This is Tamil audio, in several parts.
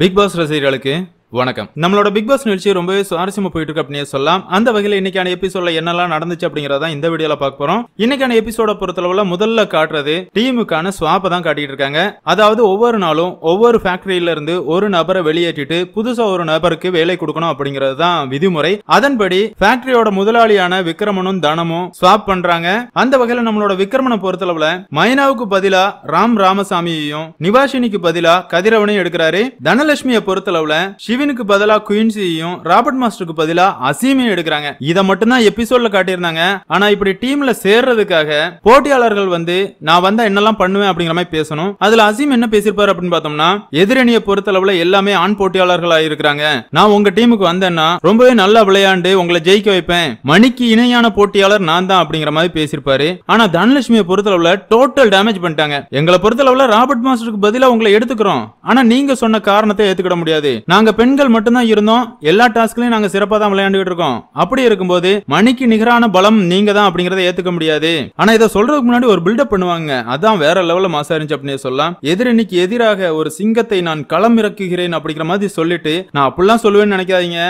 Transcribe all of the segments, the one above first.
பிக் பாஸ் ரசிகர்களுக்கு வணக்கம் நம்மளோட பிக் பாஸ் நிகழ்ச்சி ரொம்பவே சுவாரஸ்யமா போயிட்டு இருக்கு அப்படின்னு சொல்லலாம் அந்த வகையில் இன்னைக்கான எபிசோட்ல என்னெல்லாம் நடந்துச்சு அப்படிங்கறத இந்த வீடியோல பார்க்க போறோம் இன்னைக்கான எபிசோட பொறுத்தளவுல முதல்ல காட்டுறது டீமுக்கான ஸ்வாப்பை தான் காட்டிட்டு இருக்காங்க அதாவது ஒவ்வொரு நாளும் ஒவ்வொரு ஃபேக்டரியில இருந்து ஒரு நபரை வெளியேற்றிட்டு புதுசா ஒரு நபருக்கு வேலை கொடுக்கணும் அப்படிங்கறது தான் விதிமுறை அதன்படி ஃபேக்டரியோட முதலாளியான விக்ரமனும் தனமும் ஸ்வாப் பண்றாங்க அந்த வகையில நம்மளோட விக்ரமனை பொறுத்தளவுல மைனாவுக்கு பதிலா ராம் ராமசாமியையும் நிவாசினிக்கு பதிலா கதிரவனையும் எடுக்கிறாரு தனலட்சுமியை பொறுத்தளவுல ஜிவினுக்கு பதிலா குயின்சியையும் ராபர்ட் மாஸ்டருக்கு பதிலா அசீமையும் எடுக்கிறாங்க இதை மட்டும்தான் எபிசோட்ல காட்டியிருந்தாங்க ஆனா இப்படி டீம்ல சேர்றதுக்காக போட்டியாளர்கள் வந்து நான் வந்தா என்னெல்லாம் பண்ணுவேன் அப்படிங்கிற மாதிரி பேசணும் அதுல அசீம் என்ன பேசிருப்பாரு அப்படின்னு பார்த்தோம்னா எதிரணியை அளவுல எல்லாமே ஆண் போட்டியாளர்களா இருக்கிறாங்க நான் உங்க டீமுக்கு வந்தேன்னா ரொம்பவே நல்லா விளையாண்டு உங்களை ஜெயிக்க வைப்பேன் மணிக்கு இணையான போட்டியாளர் நான் தான் அப்படிங்கிற மாதிரி பேசிருப்பாரு ஆனா தனலட்சுமியை அளவுல டோட்டல் டேமேஜ் பண்ணிட்டாங்க எங்களை அளவுல ராபர்ட் மாஸ்டருக்கு பதிலா உங்களை எடுத்துக்கிறோம் ஆனா நீங்க சொன்ன காரணத்தை ஏத்துக்கிட முடியாது நாங்க பெண் பெண்கள் மட்டும்தான் இருந்தோம் எல்லா டாஸ்க்லையும் நாங்க சிறப்பா தான் விளையாண்டுகிட்டு இருக்கோம் அப்படி இருக்கும்போது மணிக்கு நிகரான பலம் நீங்க தான் அப்படிங்கறத ஏத்துக்க முடியாது ஆனா இதை சொல்றதுக்கு முன்னாடி ஒரு பில்டப் பண்ணுவாங்க அதான் வேற லெவல்ல மாசா இருந்துச்சு அப்படின்னு சொல்லலாம் எதிரணிக்கு எதிராக ஒரு சிங்கத்தை நான் களம் இறக்குகிறேன் அப்படிங்கிற மாதிரி சொல்லிட்டு நான் அப்படிலாம் சொல்லுவேன்னு நினைக்காதீங்க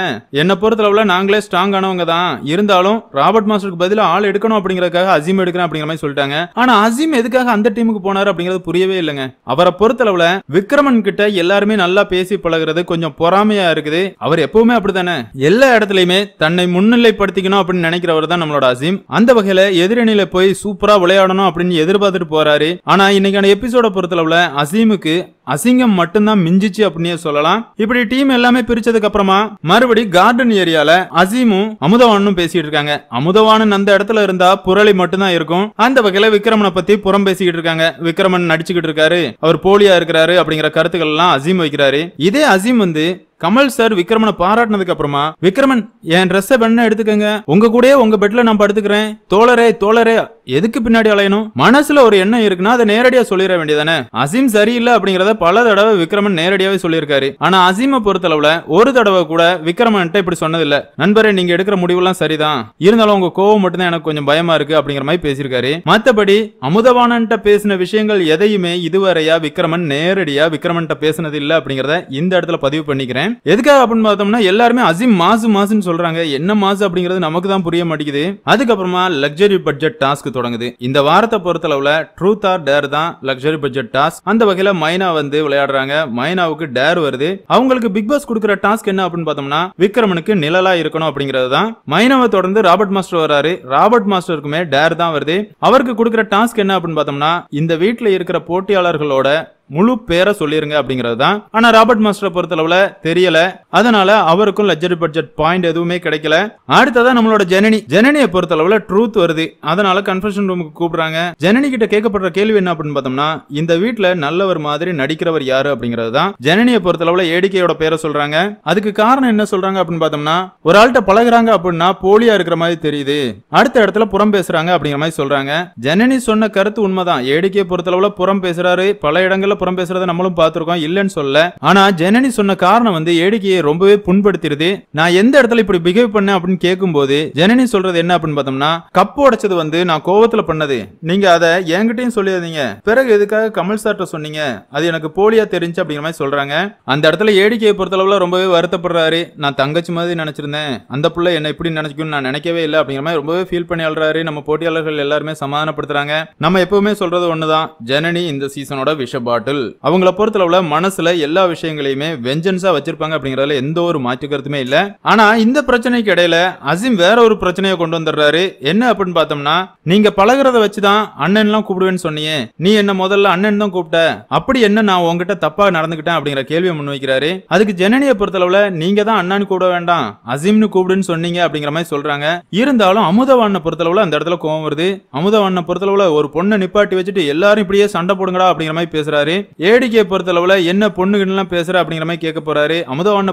என்ன பொறுத்தளவுல நாங்களே ஸ்ட்ராங் ஆனவங்க தான் இருந்தாலும் ராபர்ட் மாஸ்டருக்கு பதிலாக ஆள் எடுக்கணும் அப்படிங்கறதுக்காக அசீம் எடுக்கிறேன் அப்படிங்கிற மாதிரி சொல்லிட்டாங்க ஆனா அசீம் எதுக்காக அந்த டீமுக்கு போனாரு அப்படிங்கறது புரியவே இல்லைங்க அவரை பொறுத்தளவுல விக்ரமன் கிட்ட எல்லாருமே நல்லா பேசி பழகிறது கொஞ்சம் பொறாம திராமையா இருக்குது அவர் எப்பவுமே அப்படித்தானே எல்லா இடத்துலயுமே தன்னை முன்னிலைப்படுத்திக்கணும் அப்படின்னு நினைக்கிறவர் தான் நம்மளோட அசீம் அந்த வகையில எதிரணியில போய் சூப்பரா விளையாடணும் அப்படின்னு எதிர்பார்த்துட்டு போறாரு ஆனா இன்னைக்கான எபிசோட பொறுத்தளவுல அசீமுக்கு அசிங்கம் மட்டும்தான் மிஞ்சிச்சு அப்படின்னே சொல்லலாம் இப்படி டீம் எல்லாமே பிரிச்சதுக்கு அப்புறமா மறுபடி கார்டன் ஏரியால அசீமும் அமுதவானும் பேசிட்டு இருக்காங்க அமுதவானன் அந்த இடத்துல இருந்தா புரளி மட்டும்தான் இருக்கும் அந்த வகையில விக்ரமனை பத்தி புறம் பேசிக்கிட்டு இருக்காங்க விக்ரமன் நடிச்சுக்கிட்டு இருக்காரு அவர் போலியா இருக்கிறாரு அப்படிங்கிற கருத்துக்கள் எல்லாம் அசீம் வைக்கிறாரு இதே அசீம் வந்து கமல் சார் விக்ரமனை பாராட்டினதுக்கு அப்புறமா விக்ரமன் என் ட்ரெஸ்ஸை வேணா எடுத்துக்கங்க உங்க கூட உங்க பெட்ல நான் படுத்துக்கிறேன் தோழரே தோழரே எதுக்கு பின்னாடி அலையணும் மனசுல ஒரு எண்ணம் இருக்குன்னா அதை நேரடியா சொல்லிட வேண்டியதானே அசீம் சரியில்லை அப்படிங்கறத பல தடவை விக்ரமன் நேரடியாவே சொல்லியிருக்காரு ஆனா அசீமை பொறுத்தளவுல ஒரு தடவை கூட விக்ரமன்ட்ட இப்படி சொன்னதில்ல நண்பரே நீங்க எடுக்கிற முடிவுலாம் சரிதான் இருந்தாலும் உங்க கோவம் மட்டும்தான் எனக்கு கொஞ்சம் பயமா இருக்கு அப்படிங்கிற மாதிரி பேசியிருக்காரு மத்தபடி அமுதவானன்ட்ட பேசின விஷயங்கள் எதையுமே இதுவரையா விக்ரமன் நேரடியா விக்ரமன்ட்ட பேசினது இல்ல அப்படிங்கறத இந்த இடத்துல பதிவு பண்ணிக்கிறேன் எதுக்காக அப்படின்னு பார்த்தோம்னா எல்லாருமே அசீம் மாசு மாசுன்னு சொல்றாங்க என்ன மாசு அப்படிங்கிறது நமக்கு தான் புரிய மாட்டேங்குது அதுக்கப்புறமா லக்ஸரி பட்ஜெட் டாஸ்க் தொடங்குது இந்த வாரத்தை பொறுத்தளவுல ட்ரூத் ஆர் டேர் தான் லக்ஸரி பட்ஜெட் டாஸ்க் அந்த வகையில மைனா வந்து விளையாடுறாங்க மைனாவுக்கு டேர் வருது அவங்களுக்கு பிக் பாஸ் கொடுக்குற டாஸ்க் என்ன அப்படின்னு பார்த்தோம்னா விக்ரமனுக்கு நிழலா இருக்கணும் அப்படிங்கிறது தான் மைனாவை தொடர்ந்து ராபர்ட் மாஸ்டர் வராரு ராபர்ட் மாஸ்டருக்குமே டேர் தான் வருது அவருக்கு கொடுக்குற டாஸ்க் என்ன அப்படின்னு பார்த்தோம்னா இந்த வீட்டில் இருக்கிற போட்டியாளர்களோட முழு பேரை சொல்லிருங்க அப்படிங்கிறது தான் ஆனா ராபர்ட் மாஸ்டரை பொறுத்தளவுல தெரியல அதனால அவருக்கும் லக்ஸரி பட்ஜெட் பாயிண்ட் எதுவுமே கிடைக்கல அடுத்ததா நம்மளோட ஜனனி ஜனனியை பொறுத்தளவுல ட்ரூத் வருது அதனால கன்ஃபர்ஷன் ரூமுக்கு கூப்பிடுறாங்க ஜனனி கிட்ட கேட்கப்படுற கேள்வி என்ன அப்படின்னு பார்த்தோம்னா இந்த வீட்டுல நல்லவர் மாதிரி நடிக்கிறவர் யாரு அப்படிங்கிறது தான் ஜனனியை பொறுத்தளவுல ஏடிக்கையோட பேரை சொல்றாங்க அதுக்கு காரணம் என்ன சொல்றாங்க அப்படின்னு பார்த்தோம்னா ஒரு ஆள்கிட்ட பழகுறாங்க அப்படின்னா போலியா இருக்கிற மாதிரி தெரியுது அடுத்த இடத்துல புறம் பேசுறாங்க அப்படிங்கிற மாதிரி சொல்றாங்க ஜனனி சொன்ன கருத்து உண்மைதான் ஏடிக்கையை பொறுத்தளவுல புறம் பேசுறாரு பல இடங்கள்ல புறம் பேசுறத நம்மளும் பார்த்திருக்கோம் இல்லைன்னு சொல்ல ஆனா ஜெனனி சொன்ன காரணம் வந்து ஏடிக்கையை ரொம்பவே புண்படுத்திடுது நான் எந்த இடத்துல இப்படி பிஹேவ் பண்ணேன் அப்படின்னு கேட்கும்போது ஜனனி சொல்றது என்ன அப்படின்னு பார்த்தோம்னா கப் உடைச்சது வந்து நான் கோவத்துல பண்ணது நீங்க அதை என்கிட்டயும் சொல்லியிருந்தீங்க பிறகு எதுக்காக கமல் சார்ட்ட சொன்னீங்க அது எனக்கு போலியா தெரிஞ்சு அப்படிங்கிற மாதிரி சொல்றாங்க அந்த இடத்துல ஏடிக்கையை பொறுத்தளவுல ரொம்பவே வருத்தப்படுறாரு நான் தங்கச்சி மாதிரி நினைச்சிருந்தேன் அந்த பிள்ளை என்ன இப்படி நினைச்சுக்கணும் நான் நினைக்கவே இல்லை அப்படிங்கிற மாதிரி ரொம்பவே ஃபீல் பண்ணி அழுறாரு நம்ம போட்டியாளர்கள் எல்லாருமே சமாதானப்படுத்துறாங்க நம்ம எப்பவுமே சொல்றது ஒண்ணுதான் ஜனனி இந்த சீசனோட விஷபாட் பாட்டில் அவங்கள பொறுத்தளவுல மனசுல எல்லா விஷயங்களையுமே வெஞ்சன்ஸா வச்சிருப்பாங்க அப்படிங்கறதுல எந்த ஒரு மாற்று கருத்துமே இல்ல ஆனா இந்த பிரச்சனைக்கு இடையில அசிம் வேற ஒரு பிரச்சனையை கொண்டு வந்துடுறாரு என்ன அப்படின்னு பார்த்தோம்னா நீங்க பழகிறத வச்சுதான் அண்ணன் எல்லாம் கூப்பிடுவேன்னு சொன்னியே நீ என்ன முதல்ல அண்ணன் தான் கூப்பிட்ட அப்படி என்ன நான் உங்ககிட்ட தப்பா நடந்துகிட்டேன் அப்படிங்கிற கேள்வியை முன்வைக்கிறாரு அதுக்கு ஜெனனியை பொறுத்தளவுல நீங்க தான் அண்ணான்னு கூப்பிட வேண்டாம் அசிம்னு கூப்பிடுன்னு சொன்னீங்க அப்படிங்கிற மாதிரி சொல்றாங்க இருந்தாலும் அமுதவாண்ணை பொறுத்தளவுல அந்த இடத்துல கோவம் வருது அமுதவாண்ணை பொறுத்தளவுல ஒரு பொண்ணை நிப்பாட்டி வச்சுட்டு எல்லாரும் இப்படியே சண்டை போடுங்கடா அப்படிங்கிற மாதிரி பேசுறாரு ஏடிகே பொறுத்தளவுல என்ன பொண்ணுகள்லாம் பேசுற அப்படிங்கிற மாதிரி கேட்க போறாரு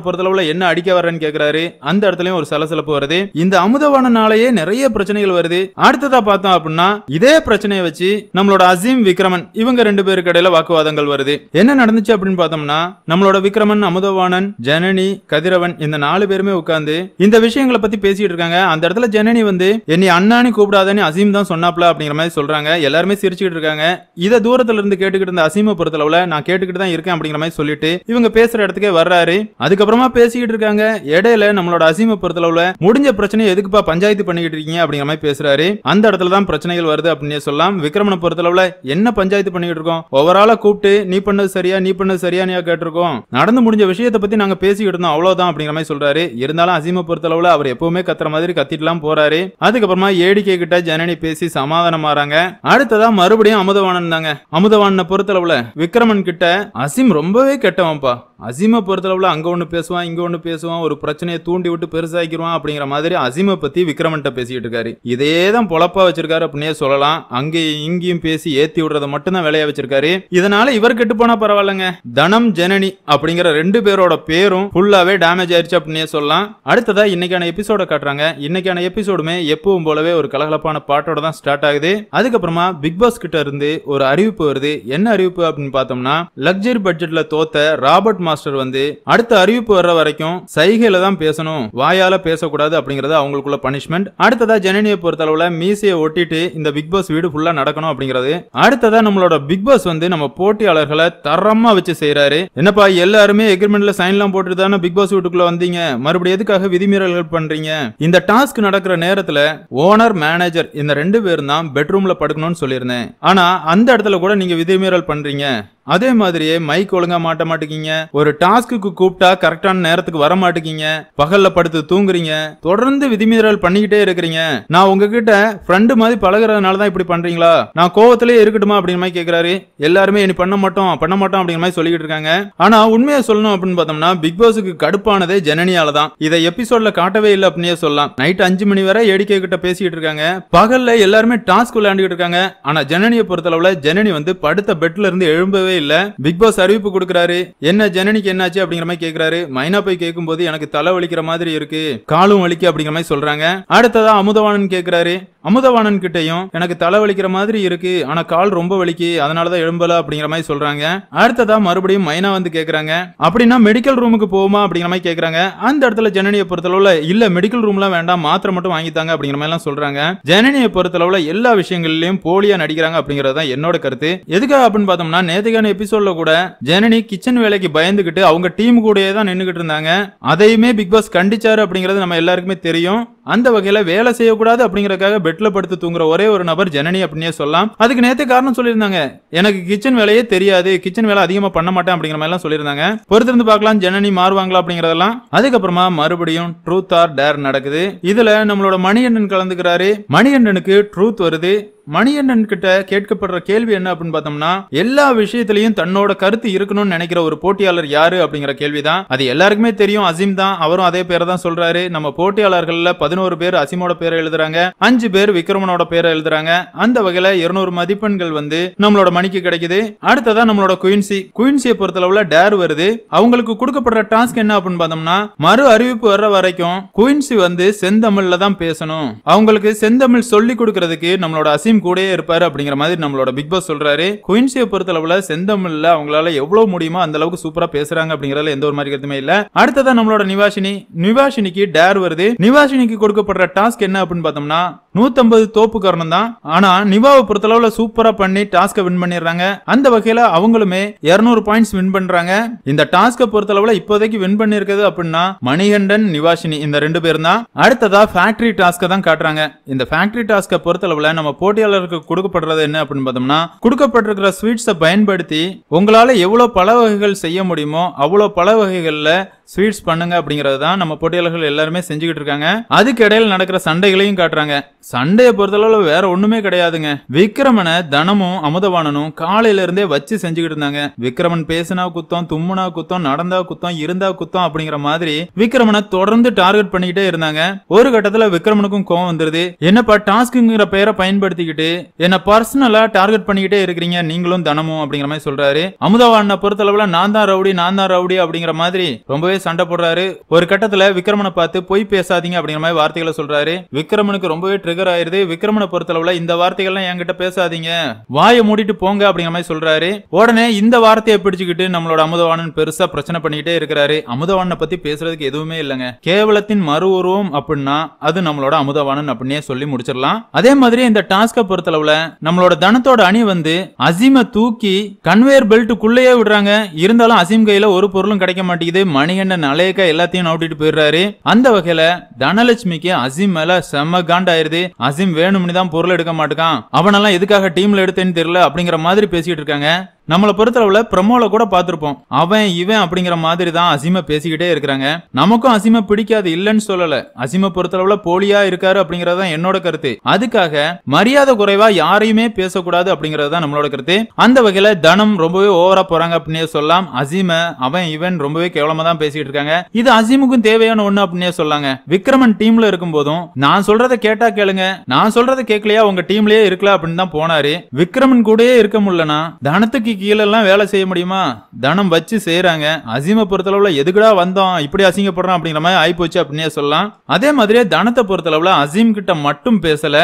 பொறுத்தளவுல என்ன அடிக்க வர்றேன்னு அந்த இடத்துலயும் ஒரு சலசலப்பு வருது இந்த அமுதவானனாலேயே நிறைய பிரச்சனைகள் வருது அடுத்ததா பார்த்தோம் அப்படின்னா இதே பிரச்சனையை வச்சு நம்மளோட அசீம் விக்ரமன் இவங்க ரெண்டு பேருக்கு இடையில வாக்குவாதங்கள் வருது என்ன நடந்துச்சு அப்படின்னு பார்த்தோம்னா நம்மளோட விக்ரமன் அமுதவாணன் ஜனனி கதிரவன் இந்த நாலு பேருமே உட்கார்ந்து இந்த விஷயங்களை பத்தி பேசிட்டு இருக்காங்க அந்த இடத்துல ஜனனி வந்து என்னை அண்ணானு கூப்பிடாதன்னு அசீம் தான் சொன்னாப்ல அப்படிங்கிற மாதிரி சொல்றாங்க எல்லாருமே சிரிச்சுக்கிட்டு இருக்காங்க இதை தூரத்துல இருந்து கேட்டுக்கிட்டு இருந்த அசீமை அளவுல நான் கேட்டுக்கிட்டு தான் இருக்கேன் அப்படிங்கிற மாதிரி சொல்லிட்டு இவங்க பேசுற இடத்துக்கே வர்றாரு அதுக்கப்புறமா பேசிக்கிட்டு இருக்காங்க இடையில நம்மளோட அசீமை பொறுத்தளவுல முடிஞ்ச பிரச்சனை எதுக்குப்பா பஞ்சாயத்து பண்ணிக்கிட்டு இருக்கீங்க அப்படிங்கிற மாதிரி பேசுறாரு அந்த இடத்துல தான் பிரச்சனைகள் வருது அப்படின்னு சொல்லலாம் விக்ரமனை பொறுத்தளவுல என்ன பஞ்சாயத்து பண்ணிக்கிட்டு இருக்கோம் ஓவராலா கூப்பிட்டு நீ பண்ணது சரியா நீ பண்ணது சரியா நீ கேட்டிருக்கோம் நடந்து முடிஞ்ச விஷயத்தை பத்தி நாங்க பேசிக்கிட்டு இருந்தோம் அவ்வளவுதான் அப்படிங்கிற மாதிரி சொல்றாரு இருந்தாலும் அசீமை பொறுத்தளவுல அவர் எப்பவுமே கத்துற மாதிரி கத்திட்டுலாம் போறாரு அதுக்கப்புறமா ஏடிகே கிட்ட ஜனனி பேசி சமாதானம் ஆறாங்க அடுத்ததா மறுபடியும் அமுதவாணன் தாங்க அமுதவாணனை பொறுத்தளவுல விக்ரமன் கிட்ட அசிம் ரொம்பவே கெட்டவன்ப்பா அசிமை பொறுத்தளவுல அங்க ஒன்று பேசுவான் இங்க ஒன்று பேசுவான் ஒரு பிரச்சனையை தூண்டி விட்டு பெருசாக்கிடுவான் அப்படிங்கிற மாதிரி அசிமை பத்தி விக்ரமன்ட்ட பேசிட்டு இருக்காரு இதே தான் பொழப்பா வச்சிருக்காரு அப்படின்னே சொல்லலாம் அங்கேயும் இங்கேயும் பேசி ஏத்தி விடுறத மட்டும்தான் வேலையா வச்சிருக்காரு இதனால இவர் கெட்டு போனா பரவாயில்லங்க தனம் ஜனனி அப்படிங்கிற ரெண்டு பேரோட பேரும் ஃபுல்லாவே டேமேஜ் ஆயிடுச்சு அப்படின்னே சொல்லலாம் அடுத்ததா இன்னைக்கான எபிசோட காட்டுறாங்க இன்னைக்கான எபிசோடுமே எப்பவும் போலவே ஒரு கலகலப்பான பாட்டோட தான் ஸ்டார்ட் ஆகுது அதுக்கப்புறமா பிக் பாஸ் கிட்ட இருந்து ஒரு அறிவிப்பு வருது என்ன அறிவிப்பு அப்படின்னு பார்த்தோம்னா லக்ஸரி பட்ஜெட்ல தோத்த ராபர்ட் மாஸ்டர் வந்து அடுத்த அறிவிப்பு வர்ற வரைக்கும் சைகையில தான் பேசணும் வாயால பேசக்கூடாது அப்படிங்கறது அவங்களுக்குள்ள பனிஷ்மெண்ட் அடுத்ததா ஜனனியை பொறுத்தளவுல மீசையை ஒட்டிட்டு இந்த பிக் பாஸ் வீடு ஃபுல்லா நடக்கணும் அப்படிங்கிறது அடுத்ததா நம்மளோட பிக் பாஸ் வந்து நம்ம போட்டியாளர்களை தரமா வச்சு செய்யறாரு என்னப்பா எல்லாருமே எக்ரிமெண்ட்ல சைன் எல்லாம் போட்டு தானே பிக் பாஸ் வீட்டுக்குள்ள வந்தீங்க மறுபடியும் எதுக்காக விதிமீறல்கள் பண்றீங்க இந்த டாஸ்க் நடக்கிற நேரத்துல ஓனர் மேனேஜர் இந்த ரெண்டு பேரும் தான் பெட்ரூம்ல படுக்கணும்னு சொல்லியிருந்தேன் ஆனா அந்த இடத்துல கூட நீங்க விதிமீறல் பண்றீங்க Yeah. அதே மாதிரியே மைக் ஒழுங்கா மாட்ட மாட்டேங்க ஒரு டாஸ்க்கு கூப்பிட்டா கரெக்டான நேரத்துக்கு வர மாட்டேங்க பகல்ல படுத்து தூங்குறீங்க தொடர்ந்து விதிமீறல் பண்ணிக்கிட்டே இருக்கிறீங்க நான் உங்ககிட்ட ஃப்ரெண்டு மாதிரி பழகிறதுனால தான் இப்படி பண்றீங்களா நான் கோவத்திலே இருக்கட்டுமா அப்படிங்கிற மாதிரி கேட்கிறாரு எல்லாருமே இனி பண்ண மாட்டோம் பண்ண மாட்டோம் அப்படிங்கிற மாதிரி சொல்லிக்கிட்டு இருக்காங்க ஆனா உண்மையை சொல்லணும் அப்படின்னு பார்த்தோம்னா பிக் பாஸுக்கு கடுப்பானதே ஜனனியால தான் இதை எபிசோட்ல காட்டவே இல்லை அப்படின்னே சொல்லலாம் நைட் அஞ்சு மணி வரை ஏடிக்கை கிட்ட பேசிக்கிட்டு இருக்காங்க பகல்ல எல்லாருமே டாஸ்க் விளையாண்டுகிட்டு இருக்காங்க ஆனா ஜனனியை பொறுத்தளவுல ஜனனி வந்து படுத்த பெட்ல இருந்து எழும்பவே கேட்கவே இல்ல பிக் பாஸ் அறிவிப்பு கொடுக்கறாரு என்ன ஜனனிக்கு என்னாச்சு அப்படிங்கிற மாதிரி கேக்குறாரு மைனா போய் கேட்கும் போது எனக்கு தலை வலிக்கிற மாதிரி இருக்கு காலும் வலிக்கு அப்படிங்கிற மாதிரி சொல்றாங்க அடுத்ததா அமுதவாணன் கேக்குறாரு அமுதவாணன் கிட்டையும் எனக்கு தலை வலிக்கிற மாதிரி இருக்கு ஆனா கால் ரொம்ப வலிக்கு அதனாலதான் எழும்பல அப்படிங்கிற மாதிரி சொல்றாங்க அடுத்ததா மறுபடியும் மைனா வந்து கேக்குறாங்க அப்படின்னா மெடிக்கல் ரூமுக்கு போகுமா அப்படிங்கிற மாதிரி கேக்குறாங்க அந்த இடத்துல ஜனனியை பொறுத்தளவுல இல்ல மெடிக்கல் ரூம்லாம் வேண்டாம் மாத்திரை மட்டும் வாங்கித்தாங்க அப்படிங்கிற மாதிரி எல்லாம் சொல்றாங்க ஜனனியை பொறுத்தளவுல எல்லா விஷயங்கள்லயும் போலியா நடிக்கிறாங்க அப்படிங்கறது தான் என்னோட கருத்து எதுக்காக அப்படின்னு பார்த்தோம்னா நேத்துக்கான எபிசோட்ல கூட ஜனனி கிச்சன் வேலைக்கு பயந்துகிட்டு அவங்க டீம் கூடயே தான் நின்றுகிட்டு இருந்தாங்க அதையுமே பிக் பாஸ் கண்டிச்சாரு அப்படிங்கிறது நம்ம எல்லாருக்குமே தெரியும் அந்த வகையில வேலை செய்யக்கூடாது அப்படிங்கறக்காக பெட்ல படுத்து தூங்குற ஒரே ஒரு நபர் ஜனனி அப்படின்னே சொல்லலாம் அதுக்கு நேற்று காரணம் சொல்லியிருந்தாங்க எனக்கு கிச்சன் வேலையே தெரியாது கிச்சன் வேலை அதிகமாக பண்ண மாட்டேன் அப்படிங்கிற மாதிரிலாம் சொல்லியிருந்தாங்க பொறுத்திருந்து பார்க்கலாம் ஜனனி மாறுவாங்களா அப்படிங்கிறதெல்லாம் அதுக்கப்புறமா மறுபடியும் ட்ரூத் ஆர் டேர் நடக்குது இதுல நம்மளோட மணிகண்டன் கலந்துக்கிறாரு மணிகண்டனுக்கு ட்ரூத் வருது மணியண்ணன் கிட்ட கேட்கப்படுற கேள்வி என்ன அப்படின்னு பார்த்தோம்னா எல்லா விஷயத்திலையும் தன்னோட கருத்து இருக்கணும்னு நினைக்கிற ஒரு போட்டியாளர் யாரு அப்படிங்கிற கேள்விதான் அது எல்லாருக்குமே தெரியும் அசிம் தான் அவரும் அதே பேரை தான் சொல்றாரு நம்ம போட்டியாளர்கள்ல பதினோரு பேர் அசிமோட பேரை எழுதுறாங்க அஞ்சு பேர் விக்ரமனோட பேரை எழுதுறாங்க அந்த வகையில இருநூறு மதிப்பெண்கள் வந்து நம்மளோட மணிக்கு கிடைக்குது அடுத்ததான் நம்மளோட குயின்சி குயின்சியை பொறுத்தளவுல டேர் வருது அவங்களுக்கு கொடுக்கப்படுற டாஸ்க் என்ன அப்படின்னு பார்த்தோம்னா மறு அறிவிப்பு வர்ற வரைக்கும் குயின்சி வந்து செந்தமிழ்ல தான் பேசணும் அவங்களுக்கு செந்தமிழ் சொல்லி கொடுக்கறதுக்கு நம்மளோட அசிம் அசீம் கூடயே இருப்பாரு அப்படிங்கிற மாதிரி நம்மளோட பிக் பாஸ் சொல்றாரு குயின்சியை பொறுத்த அளவுல செந்தமிழ்ல அவங்களால எவ்வளவு முடியுமோ அந்த அளவுக்கு சூப்பரா பேசுறாங்க அப்படிங்கறதுல எந்த ஒரு மாதிரி கருத்துமே இல்ல அடுத்ததான் நம்மளோட நிவாசினி நிவாசினிக்கு டேர் வருது நிவாசினிக்கு கொடுக்கப்படுற டாஸ்க் என்ன அப்படின்னு பார்த்தோம்னா நூத்தம்பது தோப்பு காரணம் தான் ஆனா நிவாவை பொறுத்த அளவுல சூப்பரா பண்ணி டாஸ்க வின் பண்ணிடுறாங்க அந்த வகையில அவங்களுமே இருநூறு பாயிண்ட்ஸ் வின் பண்றாங்க இந்த டாஸ்க பொறுத்த அளவுல இப்போதைக்கு வின் பண்ணிருக்கிறது அப்படின்னா மணிகண்டன் நிவாசினி இந்த ரெண்டு பேரும் தான் அடுத்ததா ஃபேக்டரி டாஸ்க தான் காட்டுறாங்க இந்த ஃபேக்டரி டாஸ்க பொறுத்த அளவுல நம்ம போட்டி போட்டியாளருக்கு கொடுக்கப்படுறது என்ன அப்படின்னு பார்த்தோம்னா கொடுக்கப்பட்டிருக்கிற ஸ்வீட்ஸை பயன்படுத்தி உங்களால் எவ்வளோ பல வகைகள் செய்ய முடியுமோ அவ்வளோ பல வகைகளில் ஸ்வீட்ஸ் பண்ணுங்க அப்படிங்கறது தான் நம்ம போட்டியாளர்கள் எல்லாருமே செஞ்சுக்கிட்டு இருக்காங்க அதுக்கு இடையில நடக்கிற சண்டைகளையும் காட்டுறாங்க சண்டையை பொறுத்தளவு வேற ஒண்ணுமே கிடையாதுங்க விக்ரமனை தனமும் அமுதவாணனும் காலையில இருந்தே வச்சு செஞ்சுக்கிட்டு இருந்தாங்க விக்ரமன் பேசினா குத்தம் தும்முனா குத்தம் நடந்தா குத்தம் இருந்தா குத்தம் அப்படிங்கிற மாதிரி விக்ரமனை தொடர்ந்து டார்கெட் பண்ணிக்கிட்டே இருந்தாங்க ஒரு கட்டத்துல விக்ரமனுக்கும் கோவம் வந்துருது என்னப்பா டாஸ்க்குங்கிற பெயரை பயன்படுத்திக்கிட்டு என்ன பர்சனலா டார்கெட் பண்ணிக்கிட்டே இருக்கிறீங்க நீங்களும் தனமும் அப்படிங்கிற மாதிரி சொல்றாரு அமுதவானனை பொறுத்தளவுல நான் தான் ரவுடி நான் தான் ரவுடி அப்படிங்கிற மாதிரி ரொம்பவே சண்டை போடுறாரு ஒரு கட்டத்துல விக்ரமனை பார்த்து பொய் பேசாதீங்க அப்படிங்கிற மாதிரி வார்த்தைகளை சொல்றாரு விக்ரமனுக்கு ரொம்பவே ட்ரிகர் ஆயிருது விக்ரமனை பொறுத்தளவுல இந்த வார்த்தைகள்லாம் என்கிட்ட பேசாதீங்க வாய மூடிட்டு போங்க அப்படிங்கிற மாதிரி சொல்றாரு உடனே இந்த வார்த்தையை பிடிச்சுக்கிட்டு நம்மளோட அமுதவாணன் பெருசா பிரச்சனை பண்ணிட்டே இருக்கிறாரு அமுதவாணனை பத்தி பேசுறதுக்கு எதுவுமே இல்லைங்க கேவலத்தின் மறு உருவம் அப்படின்னா அது நம்மளோட அமுதவாணன் அப்படின்னே சொல்லி முடிச்சிடலாம் அதே மாதிரி இந்த டாஸ்க பொறுத்தளவுல நம்மளோட தனத்தோட அணி வந்து அசீமை தூக்கி கன்வேயர் பெல்ட் பெல்ட்டுக்குள்ளேயே விடுறாங்க இருந்தாலும் அசீம் கையில ஒரு பொருளும் கிடைக்க மாட்டேங்குது மணி கண்ணியண்ட நலையக்கா எல்லாத்தையும் நவுட்டிட்டு போயிடுறாரு அந்த வகையில தனலட்சுமிக்கு அசிம் மேல செம்ம காண்டாயிருது அசிம் வேணும்னு தான் பொருள் எடுக்க மாட்டான் அவனெல்லாம் எதுக்காக டீம்ல எடுத்தேன்னு தெரியல அப்படிங்கிற மாதிரி பேசிட்டு இருக்காங்க நம்மளை பொறுத்தளவில் பிரமோல கூட பார்த்துருப்போம் அவன் இவன் அப்படிங்கிற மாதிரி தான் அசிமை பேசிக்கிட்டே இருக்கிறாங்க நமக்கும் அசிமை பிடிக்காது இல்லைன்னு சொல்லல அசிமை பொறுத்தளவுல போலியா இருக்காரு அப்படிங்கறத தான் என்னோட கருத்து அதுக்காக மரியாதை குறைவா யாரையுமே பேசக்கூடாது அப்படிங்கறது தான் நம்மளோட கருத்து அந்த வகையில தனம் ரொம்பவே ஓவரா போறாங்க அப்படின்னே சொல்லலாம் அசிமை அவன் இவன் ரொம்பவே கேவலமா தான் பேசிக்கிட்டு இருக்காங்க இது அசிமுக்கும் தேவையான ஒண்ணு அப்படின்னே சொல்லாங்க விக்ரமன் டீம்ல இருக்கும் போதும் நான் சொல்றதை கேட்டா கேளுங்க நான் சொல்றதை கேட்கலையா உங்க டீம்லயே இருக்கலாம் அப்படின்னு தான் போனாரு விக்ரமன் கூடயே இருக்க முடியலனா தனத்துக்கு கீழெல்லாம் வேலை செய்ய முடியுமா தனம் வச்சு செய்யறாங்க அசீமை பொறுத்தளவுல எதுக்குடா வந்தோம் இப்படி அசிங்கப்படுறோம் அப்படிங்கிற மாதிரி ஆயிப்போச்சு அப்படின்னே சொல்லலாம் அதே மாதிரியே தனத்தை பொறுத்தளவுல அசீம் கிட்ட மட்டும் பேசல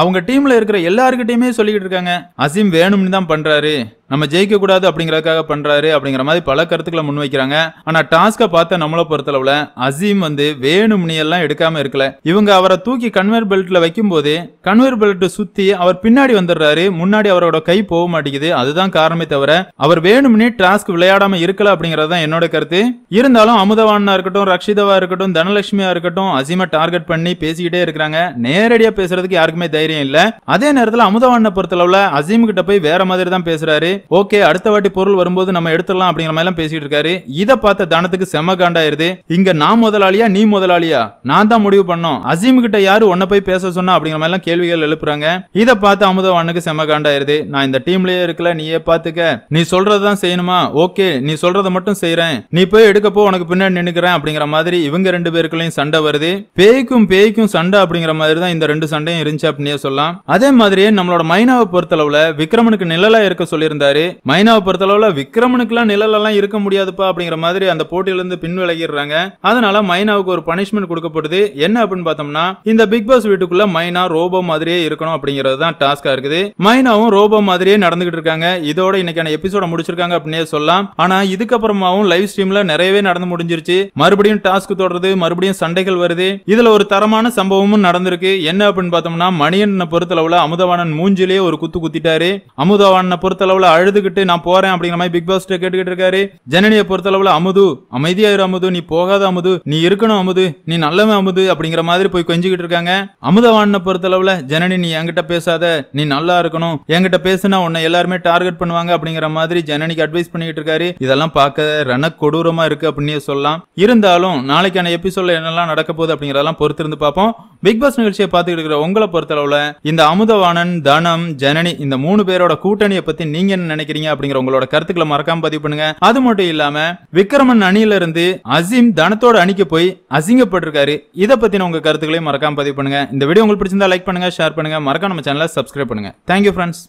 அவங்க டீம்ல இருக்கிற எல்லாருக்கிட்டையுமே சொல்லிக்கிட்டு இருக்காங்க அசீம் வேணும்னு தான் பண்றாரு நம்ம ஜெயிக்க கூடாது அப்படிங்கறதுக்காக பண்றாரு அப்படிங்கிற மாதிரி பல கருத்துக்களை முன் வைக்கிறாங்க ஆனா டாஸ்க பார்த்த நம்மளை பொறுத்தளவுல அசீம் வந்து வேணும்னி எல்லாம் எடுக்காம இருக்கல இவங்க அவரை தூக்கி கன்வேர் பெல்ட்ல வைக்கும் போது கன்வேர் பெல்ட் சுத்தி அவர் பின்னாடி வந்துடுறாரு முன்னாடி அவரோட கை போக மாட்டேங்குது அதுதான் காரணமே தவிர அவர் வேணும்னே டாஸ்க் விளையாடாம இருக்கல அப்படிங்கறது தான் என்னோட கருத்து இருந்தாலும் அமுதவானா இருக்கட்டும் ரக்ஷிதவா இருக்கட்டும் தனலட்சுமியா இருக்கட்டும் அசீமா டார்கெட் பண்ணி பேசிக்கிட்டே இருக்கிறாங்க நேரடியா பேசுறதுக்கு யாருக்குமே தைரியம் இல்ல அதே நேரத்துல அமுதவானை பொறுத்தளவுல அசீம் கிட்ட போய் வேற மாதிரி தான் பேசுறாரு ஓகே அடுத்த வாட்டி பொருள் வரும்போது நம்ம எடுத்துடலாம் அப்படிங்கிற மாதிரி பேசிட்டு இருக்காரு இதை பார்த்த தனத்துக்கு செம காண்டாயிருது இங்க நான் முதலாளியா நீ முதலாளியா நான் தான் முடிவு பண்ணோம் அசீம் கிட்ட யாரு உன்ன போய் பேச சொன்னா அப்படிங்கிற மாதிரி எல்லாம் கேள்விகள் எழுப்புறாங்க இதை பார்த்து அமுதவானுக்கு செம காண்டாயிருது நான் இந்த டீம்லயே இருக்கல நீயே பாத்துக்க நீ சொல்றதுதான் செய்யணுமா ஓகே நீ சொல்றதை மட்டும் செய்யறேன் நீ போய் எடுக்கப்போ உனக்கு பின்னாடி நின்னுக்கிறேன் அப்படிங்கிற மாதிரி இவங்க ரெண்டு பேருக்குள்ளயும் சண்டை வருது பேய்க்கும் பேய்க்கும் சண்டை அப்படிங்கிற மாதிரி தான் இந்த ரெண்டு சண்டையும் இருந்துச்சு அப்படின்னே சொல்லலாம் அதே மாதிரியே நம்மளோட மைனாவை பொறுத்தளவுல விக்ரமனுக்கு நிழலா இருக்க சொல்லியிருந்த இருந்தாரு மைனாவை பொறுத்தளவுல விக்ரமனுக்குலாம் எல்லாம் இருக்க முடியாதுப்பா அப்படிங்கிற மாதிரி அந்த போட்டியிலிருந்து பின் விலகிடுறாங்க அதனால மைனாவுக்கு ஒரு பனிஷ்மெண்ட் கொடுக்கப்படுது என்ன அப்படின்னு பார்த்தோம்னா இந்த பிக் பாஸ் வீட்டுக்குள்ள மைனா ரோபோ மாதிரியே இருக்கணும் அப்படிங்கிறது தான் டாஸ்கா இருக்குது மைனாவும் ரோபோ மாதிரியே நடந்துகிட்டு இருக்காங்க இதோட இன்னைக்கான எபிசோட முடிச்சிருக்காங்க அப்படின்னே சொல்லலாம் ஆனா இதுக்கப்புறமாவும் லைவ் ஸ்ட்ரீம்ல நிறையவே நடந்து முடிஞ்சிருச்சு மறுபடியும் டாஸ்க் தொடருது மறுபடியும் சண்டைகள் வருது இதுல ஒரு தரமான சம்பவமும் நடந்திருக்கு என்ன அப்படின்னு பார்த்தோம்னா மணியன் பொறுத்தளவுல அமுதவாணன் மூஞ்சிலேயே ஒரு குத்து குத்திட்டாரு அமுதவாணனை பொறுத்தளவுல அழுதுகிட்டு நான் போறேன் அப்படிங்கிற மாதிரி பிக் பாஸ் கேட்டுக்கிட்டு இருக்காரு ஜனனியை பொறுத்தளவுல அமுது இரு அமுது நீ போகாத அமுது நீ இருக்கணும் அமுது நீ நல்லவன் அமுது அப்படிங்கிற மாதிரி போய் கொஞ்சிக்கிட்டு இருக்காங்க அமுதவாணனை பொறுத்தளவுல ஜனனி நீ என்கிட்ட பேசாத நீ நல்லா இருக்கணும் என்கிட்ட பேசுனா உன்னை எல்லாருமே டார்கெட் பண்ணுவாங்க அப்படிங்கிற மாதிரி ஜனனிக்கு அட்வைஸ் பண்ணிக்கிட்டு இருக்காரு இதெல்லாம் பார்க்க ரன கொடூரமா இருக்கு அப்படின்னு சொல்லலாம் இருந்தாலும் நாளைக்கான எபிசோட்ல என்னெல்லாம் நடக்க போகுது அப்படிங்கறதெல்லாம் பொறுத்திருந்து பார்ப்போம் பிக் பாஸ் நிகழ்ச்சியை பார்த்துக்கிட்டு இருக்கிற உங்களை பொறுத்தளவுல இந்த அமுதவாணன் தனம் ஜனனி இந்த மூணு பேரோட கூட்டணியை பத்தி நீங்க என்ன நினைக்கிறீங்க அப்படிங்கிற உங்களோட கருத்துக்களை மறக்காம பதிவு பண்ணுங்க அது மட்டும் இல்லாம விக்ரமன் அணியில இருந்து அசீம் தனத்தோட அணிக்கு போய் அசிங்கப்பட்டிருக்காரு இதை பத்தின உங்க கருத்துக்களையும் மறக்காம பதிவு பண்ணுங்க இந்த வீடியோ உங்களுக்கு பிடிச்சிருந்தா லைக் பண்ணுங்க ஷேர் பண்ணுங்க மறக்காம நம்ம சேனலை சப்ஸ்கிரைப் பண்ணுங்க தேங்க்யூ ஃப்ரெண்ட்ஸ்